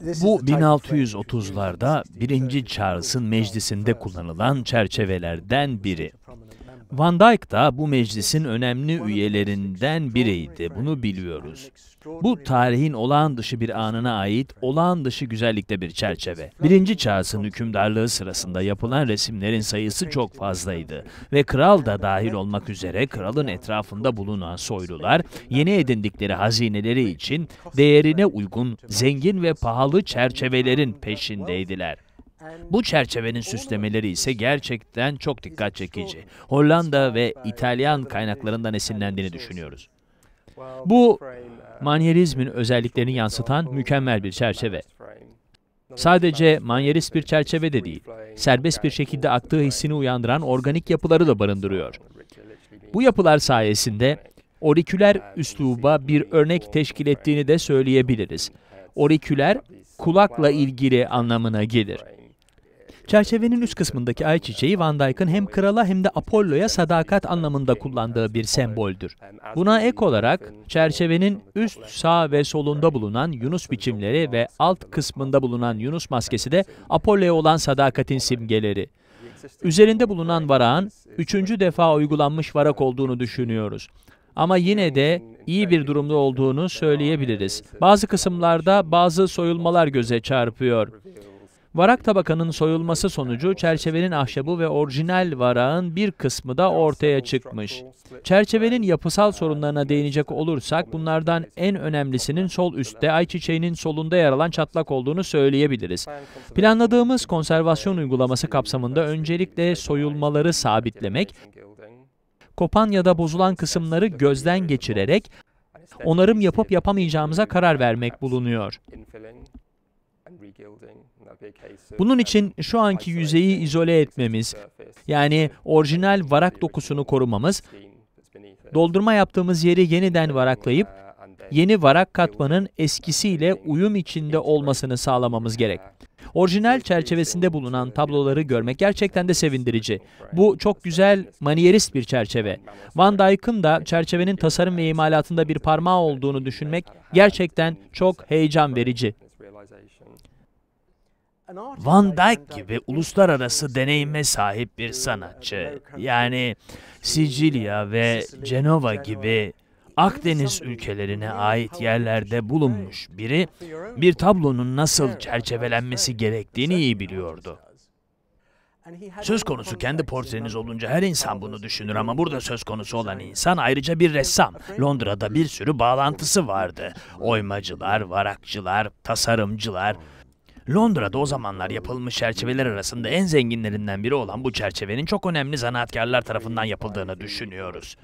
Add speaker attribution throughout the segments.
Speaker 1: Bu 1630'larda 1. Charles'ın meclisinde kullanılan çerçevelerden biri. Van Dijk da bu meclisin önemli üyelerinden biriydi. Bunu biliyoruz. Bu tarihin olağan dışı bir anına ait olağan dışı güzellikte bir çerçeve. Birinci çağsın hükümdarlığı sırasında yapılan resimlerin sayısı çok fazlaydı ve kral da dahil olmak üzere kralın etrafında bulunan soylular yeni edindikleri hazineleri için değerine uygun zengin ve pahalı çerçevelerin peşindeydiler. Bu çerçevenin süslemeleri ise gerçekten çok dikkat çekici. Hollanda ve İtalyan kaynaklarından esinlendiğini düşünüyoruz. Bu manyerizmin özelliklerini yansıtan mükemmel bir çerçeve. Sadece manyerist bir çerçeve de değil, serbest bir şekilde aktığı hissini uyandıran organik yapıları da barındırıyor. Bu yapılar sayesinde oriküler üsluba bir örnek teşkil ettiğini de söyleyebiliriz. Oriküler kulakla ilgili anlamına gelir. Çerçevenin üst kısmındaki ay çiçeği Van Dyck'ın hem krala hem de Apollo'ya sadakat anlamında kullandığı bir semboldür. Buna ek olarak çerçevenin üst, sağ ve solunda bulunan Yunus biçimleri ve alt kısmında bulunan Yunus maskesi de Apollo'ya olan sadakatin simgeleri. Üzerinde bulunan varağın üçüncü defa uygulanmış varak olduğunu düşünüyoruz. Ama yine de iyi bir durumda olduğunu söyleyebiliriz. Bazı kısımlarda bazı soyulmalar göze çarpıyor. Varak tabakanın soyulması sonucu çerçevenin ahşabı ve orijinal varağın bir kısmı da ortaya çıkmış. Çerçevenin yapısal sorunlarına değinecek olursak bunlardan en önemlisinin sol üstte ayçiçeğinin solunda yer alan çatlak olduğunu söyleyebiliriz. Planladığımız konservasyon uygulaması kapsamında öncelikle soyulmaları sabitlemek, kopan ya da bozulan kısımları gözden geçirerek onarım yapıp yapamayacağımıza karar vermek bulunuyor. Bunun için şu anki yüzeyi izole etmemiz, yani orijinal varak dokusunu korumamız, doldurma yaptığımız yeri yeniden varaklayıp, yeni varak katmanın eskisiyle uyum içinde olmasını sağlamamız gerek. Orijinal çerçevesinde bulunan tabloları görmek gerçekten de sevindirici. Bu çok güzel manierist bir çerçeve. Van Dyck'ın da çerçevenin tasarım ve imalatında bir parmağı olduğunu düşünmek gerçekten çok heyecan verici. Van Dyck gibi uluslararası deneyime sahip bir uh, sanatçı, yani Sicilya ve Cenova gibi Akdeniz ülkelerine ait yerlerde bulunmuş biri, bir tablonun nasıl uh, çerçevelenmesi gerektiğini iyi biliyordu. Söz konusu kendi portreniz olunca her insan bunu düşünür ama burada söz konusu olan insan ayrıca bir ressam. Londra'da bir sürü bağlantısı vardı. Oymacılar, varakçılar, tasarımcılar. Londra'da o zamanlar yapılmış çerçeveler arasında en zenginlerinden biri olan bu çerçevenin çok önemli zanaatkarlar tarafından yapıldığını düşünüyoruz.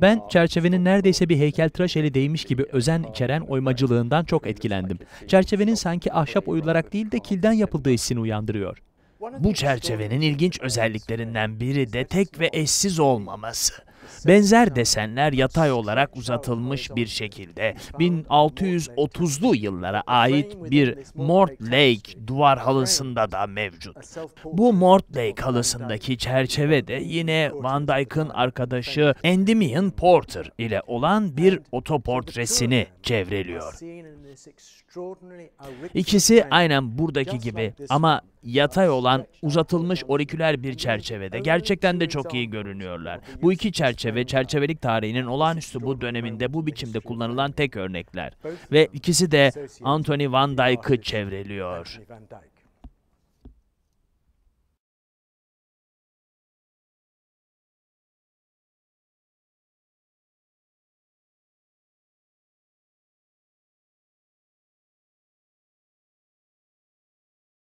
Speaker 1: Ben çerçevenin neredeyse bir heykeltıraş eli değmiş gibi özen içeren oymacılığından çok etkilendim. Çerçevenin sanki ahşap oyularak değil de kilden yapıldığı hissini uyandırıyor. Bu çerçevenin ilginç özelliklerinden biri de tek ve eşsiz olmaması. Benzer desenler yatay olarak uzatılmış bir şekilde 1630'lu yıllara ait bir Mort Lake duvar halısında da mevcut. Bu Mort Lake halısındaki çerçeve de yine Van Dyke'ın arkadaşı Endymion Porter ile olan bir otoportresini çevreliyor. İkisi aynen buradaki gibi ama yatay olan uzatılmış oriküler bir çerçevede gerçekten de çok iyi görünüyorlar. Bu iki çerçeve çerçeve, çerçevelik tarihinin olağanüstü bu döneminde bu biçimde kullanılan tek örnekler. Ve ikisi de Anthony Van Dyke'ı çevreliyor.